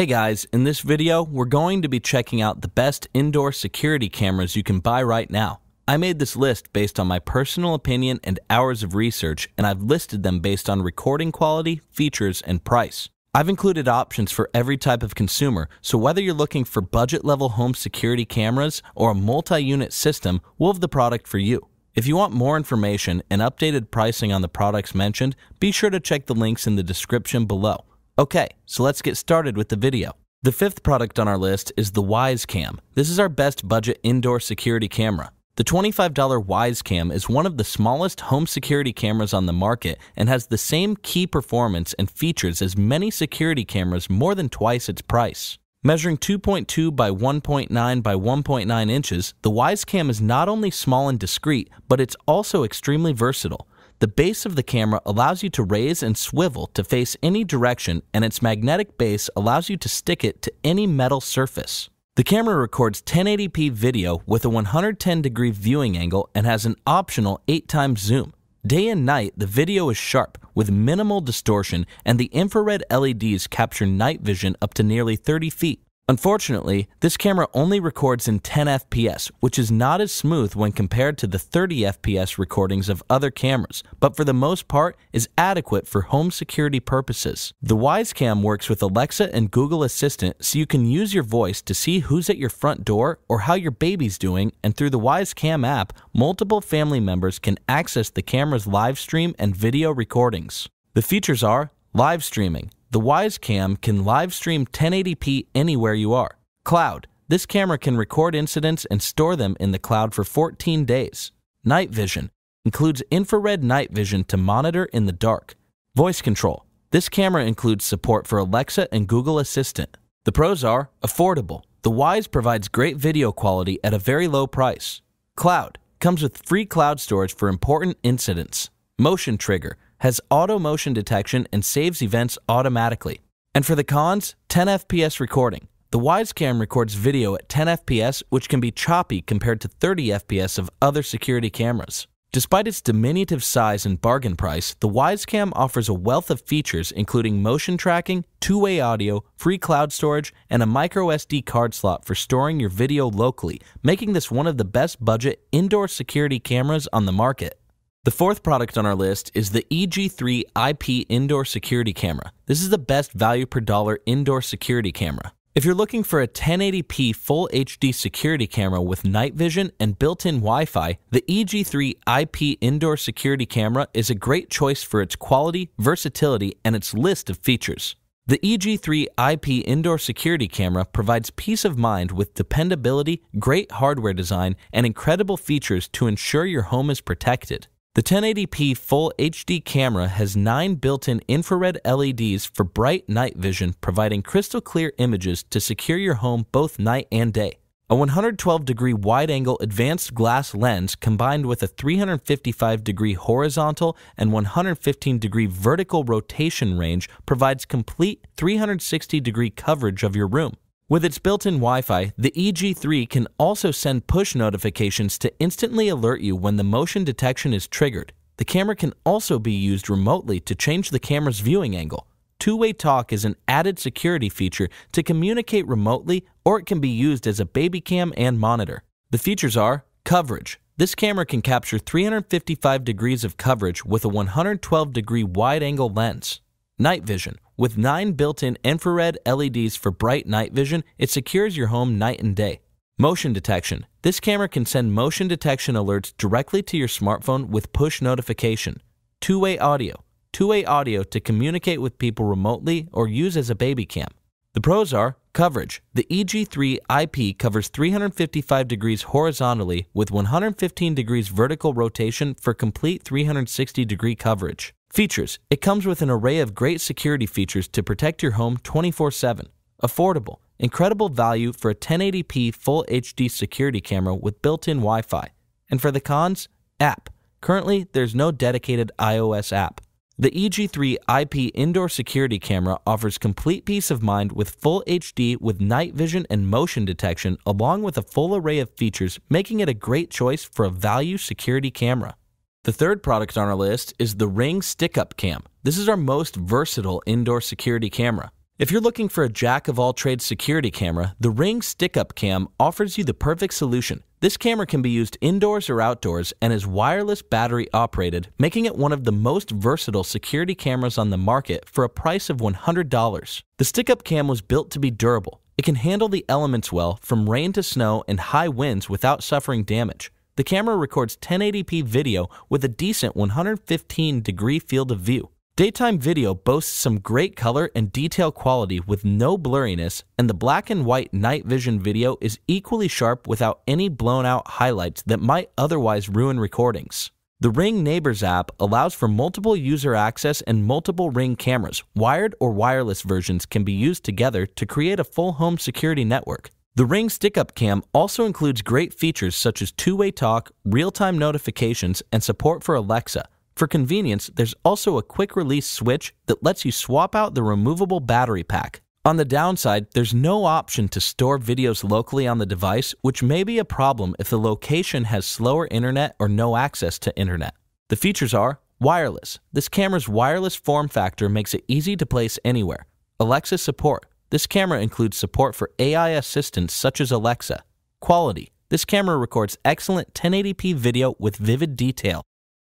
Hey guys, in this video, we're going to be checking out the best indoor security cameras you can buy right now. I made this list based on my personal opinion and hours of research, and I've listed them based on recording quality, features, and price. I've included options for every type of consumer, so whether you're looking for budget level home security cameras or a multi unit system, we'll have the product for you. If you want more information and updated pricing on the products mentioned, be sure to check the links in the description below. Okay, so let's get started with the video. The fifth product on our list is the Wisecam. This is our best budget indoor security camera. The $25 Wisecam is one of the smallest home security cameras on the market and has the same key performance and features as many security cameras more than twice its price. Measuring 2.2 by 1.9 by 1.9 inches, the Wisecam is not only small and discreet, but it's also extremely versatile. The base of the camera allows you to raise and swivel to face any direction, and its magnetic base allows you to stick it to any metal surface. The camera records 1080p video with a 110 degree viewing angle and has an optional 8 times zoom. Day and night, the video is sharp with minimal distortion, and the infrared LEDs capture night vision up to nearly 30 feet. Unfortunately, this camera only records in 10 FPS, which is not as smooth when compared to the 30 FPS recordings of other cameras, but for the most part is adequate for home security purposes. The Cam works with Alexa and Google Assistant so you can use your voice to see who's at your front door or how your baby's doing, and through the Cam app, multiple family members can access the camera's live stream and video recordings. The features are live streaming, the Wise Cam can live stream 1080p anywhere you are. Cloud. This camera can record incidents and store them in the cloud for 14 days. Night vision. Includes infrared night vision to monitor in the dark. Voice control. This camera includes support for Alexa and Google Assistant. The pros are affordable. The Wise provides great video quality at a very low price. Cloud comes with free cloud storage for important incidents. Motion trigger has auto motion detection and saves events automatically. And for the cons, 10 FPS recording. The Wisecam records video at 10 FPS, which can be choppy compared to 30 FPS of other security cameras. Despite its diminutive size and bargain price, the Wisecam offers a wealth of features including motion tracking, two-way audio, free cloud storage, and a microSD card slot for storing your video locally, making this one of the best budget indoor security cameras on the market. The fourth product on our list is the EG3 IP Indoor Security Camera. This is the best value per dollar indoor security camera. If you're looking for a 1080p full HD security camera with night vision and built in Wi Fi, the EG3 IP Indoor Security Camera is a great choice for its quality, versatility, and its list of features. The EG3 IP Indoor Security Camera provides peace of mind with dependability, great hardware design, and incredible features to ensure your home is protected. The 1080p Full HD camera has nine built in infrared LEDs for bright night vision, providing crystal clear images to secure your home both night and day. A 112 degree wide angle advanced glass lens combined with a 355 degree horizontal and 115 degree vertical rotation range provides complete 360 degree coverage of your room. With its built-in Wi-Fi, the EG3 can also send push notifications to instantly alert you when the motion detection is triggered. The camera can also be used remotely to change the camera's viewing angle. Two-way talk is an added security feature to communicate remotely or it can be used as a baby cam and monitor. The features are coverage. This camera can capture 355 degrees of coverage with a 112 degree wide angle lens. Night vision. With nine built in infrared LEDs for bright night vision, it secures your home night and day. Motion detection. This camera can send motion detection alerts directly to your smartphone with push notification. Two way audio. Two way audio to communicate with people remotely or use as a baby cam. The pros are coverage. The EG3 IP covers 355 degrees horizontally with 115 degrees vertical rotation for complete 360 degree coverage. Features It comes with an array of great security features to protect your home 24 7. Affordable, incredible value for a 1080p full HD security camera with built in Wi Fi. And for the cons, app. Currently, there's no dedicated iOS app. The EG3 IP indoor security camera offers complete peace of mind with full HD with night vision and motion detection, along with a full array of features, making it a great choice for a value security camera. The third product on our list is the Ring Stick Up Cam. This is our most versatile indoor security camera. If you're looking for a jack of all trades security camera, the Ring Stick Up Cam offers you the perfect solution. This camera can be used indoors or outdoors and is wireless battery operated, making it one of the most versatile security cameras on the market for a price of $100. The Stick Up Cam was built to be durable. It can handle the elements well, from rain to snow and high winds without suffering damage. The camera records 1080p video with a decent 115 degree field of view. Daytime video boasts some great color and detail quality with no blurriness, and the black and white night vision video is equally sharp without any blown out highlights that might otherwise ruin recordings. The Ring Neighbors app allows for multiple user access and multiple Ring cameras. Wired or wireless versions can be used together to create a full home security network. The Ring Stick Up Cam also includes great features such as two way talk, real time notifications, and support for Alexa. For convenience, there's also a quick release switch that lets you swap out the removable battery pack. On the downside, there's no option to store videos locally on the device, which may be a problem if the location has slower internet or no access to internet. The features are wireless. This camera's wireless form factor makes it easy to place anywhere. Alexa support. This camera includes support for AI assistants such as Alexa. Quality. This camera records excellent 1080p video with vivid detail.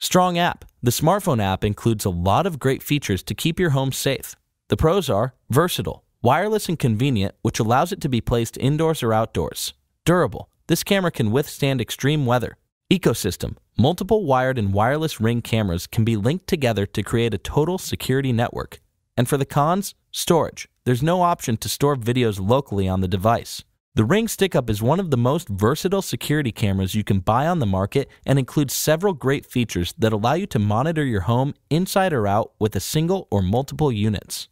Strong app. The smartphone app includes a lot of great features to keep your home safe. The pros are versatile, wireless and convenient, which allows it to be placed indoors or outdoors. Durable. This camera can withstand extreme weather. Ecosystem. Multiple wired and wireless ring cameras can be linked together to create a total security network. And for the cons, storage there's no option to store videos locally on the device. The Ring Stickup is one of the most versatile security cameras you can buy on the market and includes several great features that allow you to monitor your home inside or out with a single or multiple units.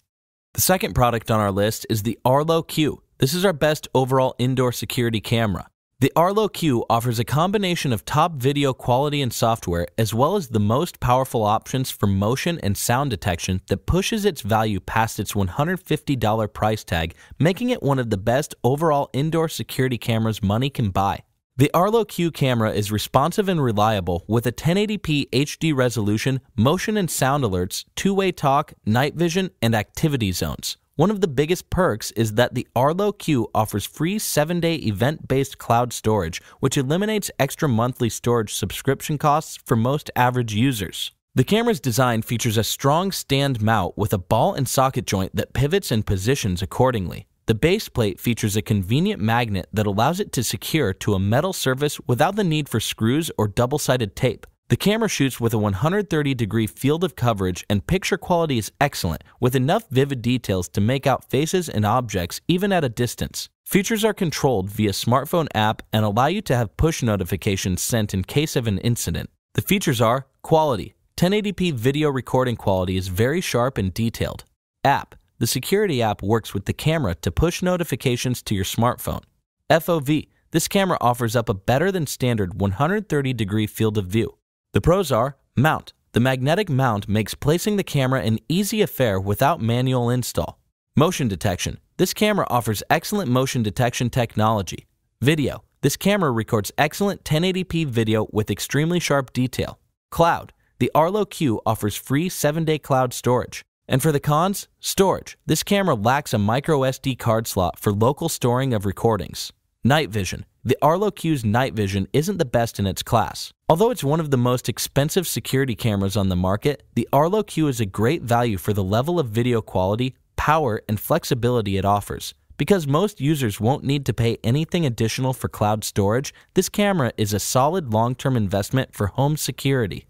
The second product on our list is the Arlo Q. This is our best overall indoor security camera. The Arlo Q offers a combination of top video quality and software, as well as the most powerful options for motion and sound detection that pushes its value past its $150 price tag, making it one of the best overall indoor security cameras money can buy. The Arlo Q camera is responsive and reliable with a 1080p HD resolution, motion and sound alerts, two-way talk, night vision, and activity zones. One of the biggest perks is that the Arlo Q offers free 7-day event-based cloud storage, which eliminates extra monthly storage subscription costs for most average users. The camera's design features a strong stand mount with a ball and socket joint that pivots and positions accordingly. The base plate features a convenient magnet that allows it to secure to a metal surface without the need for screws or double-sided tape. The camera shoots with a 130 degree field of coverage and picture quality is excellent, with enough vivid details to make out faces and objects even at a distance. Features are controlled via smartphone app and allow you to have push notifications sent in case of an incident. The features are quality. 1080p video recording quality is very sharp and detailed. App. The security app works with the camera to push notifications to your smartphone. FOV. This camera offers up a better than standard 130 degree field of view. The pros are mount. The magnetic mount makes placing the camera an easy affair without manual install. Motion detection. This camera offers excellent motion detection technology. Video. This camera records excellent 1080p video with extremely sharp detail. Cloud. The Arlo Q offers free 7-day cloud storage. And for the cons, storage. This camera lacks a micro SD card slot for local storing of recordings. Night vision the Arlo Q's night vision isn't the best in its class. Although it's one of the most expensive security cameras on the market, the Arlo Q is a great value for the level of video quality, power, and flexibility it offers. Because most users won't need to pay anything additional for cloud storage, this camera is a solid long-term investment for home security.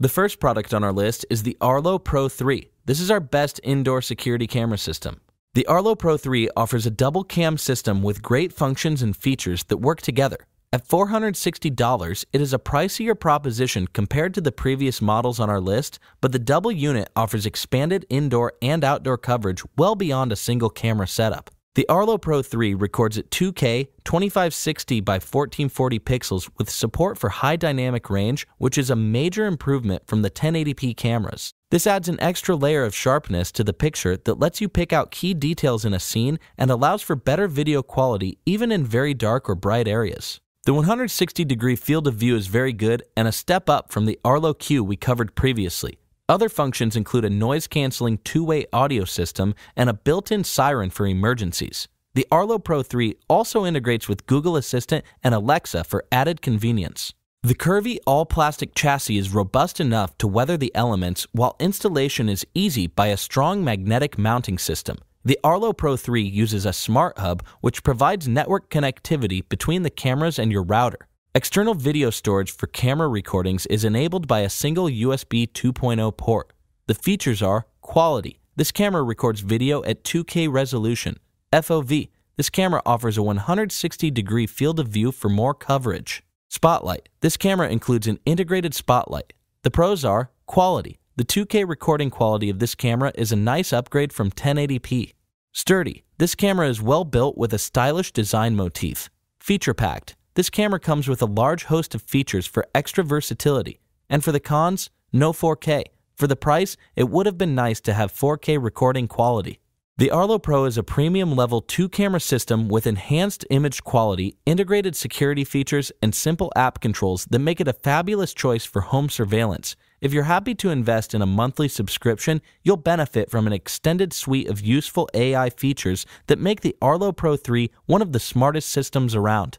The first product on our list is the Arlo Pro 3. This is our best indoor security camera system. The Arlo Pro 3 offers a double cam system with great functions and features that work together. At $460, it is a pricier proposition compared to the previous models on our list, but the double unit offers expanded indoor and outdoor coverage well beyond a single camera setup. The Arlo Pro 3 records at 2K 2560 by 1440 pixels with support for high dynamic range, which is a major improvement from the 1080p cameras. This adds an extra layer of sharpness to the picture that lets you pick out key details in a scene and allows for better video quality even in very dark or bright areas. The 160 degree field of view is very good and a step up from the Arlo Q we covered previously, other functions include a noise canceling two way audio system and a built in siren for emergencies. The Arlo Pro 3 also integrates with Google Assistant and Alexa for added convenience. The curvy all plastic chassis is robust enough to weather the elements, while installation is easy by a strong magnetic mounting system. The Arlo Pro 3 uses a smart hub which provides network connectivity between the cameras and your router. External video storage for camera recordings is enabled by a single USB 2.0 port. The features are quality. This camera records video at 2K resolution. FOV. This camera offers a 160 degree field of view for more coverage. Spotlight. This camera includes an integrated spotlight. The pros are quality. The 2K recording quality of this camera is a nice upgrade from 1080p. Sturdy. This camera is well built with a stylish design motif. Feature packed. This camera comes with a large host of features for extra versatility, and for the cons, no 4K. For the price, it would have been nice to have 4K recording quality. The Arlo Pro is a premium level 2 camera system with enhanced image quality, integrated security features, and simple app controls that make it a fabulous choice for home surveillance. If you're happy to invest in a monthly subscription, you'll benefit from an extended suite of useful AI features that make the Arlo Pro 3 one of the smartest systems around.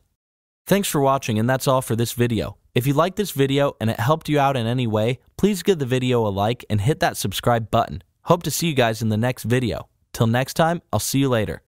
Thanks for watching and that's all for this video. If you liked this video and it helped you out in any way, please give the video a like and hit that subscribe button. Hope to see you guys in the next video. Till next time, I'll see you later.